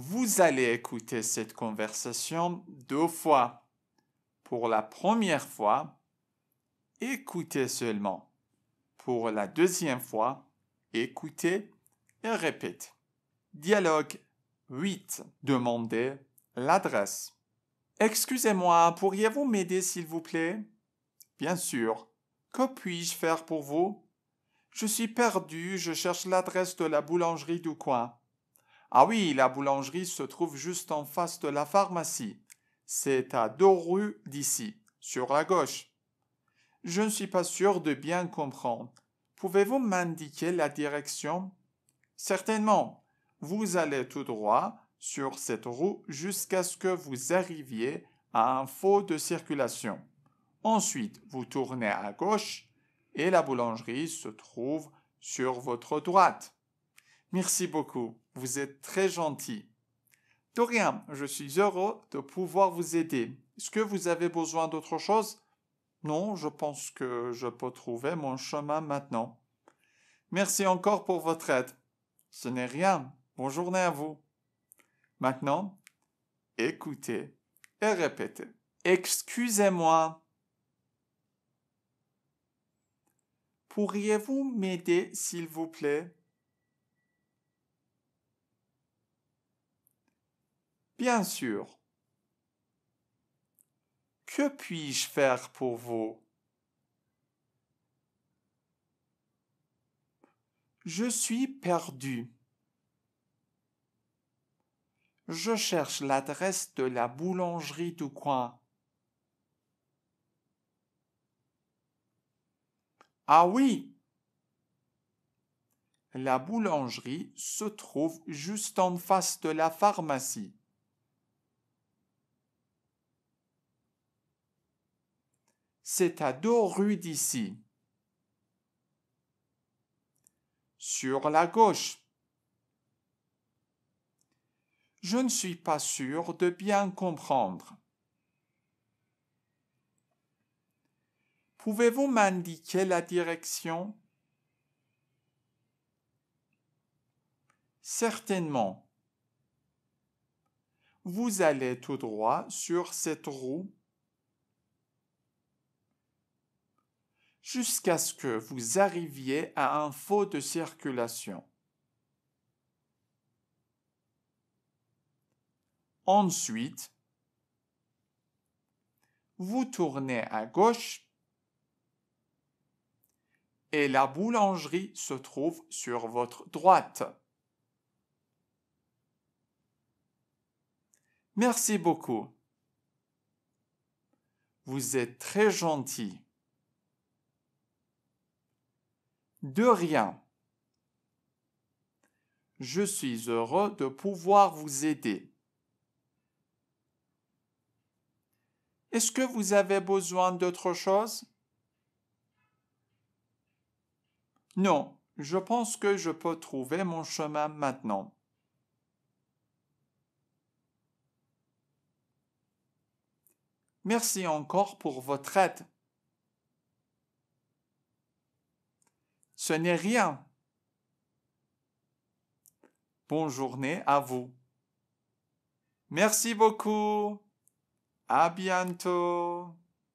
Vous allez écouter cette conversation deux fois. Pour la première fois, écoutez seulement. Pour la deuxième fois, écoutez et répétez. Dialogue 8. Demandez l'adresse. Excusez-moi, pourriez-vous m'aider s'il vous plaît Bien sûr. Que puis-je faire pour vous Je suis perdu, je cherche l'adresse de la boulangerie du coin. Ah oui, la boulangerie se trouve juste en face de la pharmacie. C'est à deux rues d'ici, sur la gauche. Je ne suis pas sûr de bien comprendre. Pouvez-vous m'indiquer la direction Certainement. Vous allez tout droit sur cette roue jusqu'à ce que vous arriviez à un faux de circulation. Ensuite, vous tournez à gauche et la boulangerie se trouve sur votre droite. Merci beaucoup, vous êtes très gentil. De rien, je suis heureux de pouvoir vous aider. Est-ce que vous avez besoin d'autre chose Non, je pense que je peux trouver mon chemin maintenant. Merci encore pour votre aide. Ce n'est rien. Bonne journée à vous. Maintenant, écoutez et répétez. Excusez-moi. Pourriez-vous m'aider, s'il vous plaît Bien sûr. Que puis-je faire pour vous Je suis perdu. Je cherche l'adresse de la boulangerie du coin. Ah oui La boulangerie se trouve juste en face de la pharmacie. c'est à deux rues d'ici. Sur la gauche. Je ne suis pas sûr de bien comprendre. Pouvez-vous m'indiquer la direction Certainement. Vous allez tout droit sur cette roue jusqu'à ce que vous arriviez à un faux de circulation. Ensuite, vous tournez à gauche et la boulangerie se trouve sur votre droite. Merci beaucoup. Vous êtes très gentil. de rien. Je suis heureux de pouvoir vous aider. Est-ce que vous avez besoin d'autre chose Non, je pense que je peux trouver mon chemin maintenant. Merci encore pour votre aide. ce n'est rien. Bonne journée à vous. Merci beaucoup. À bientôt.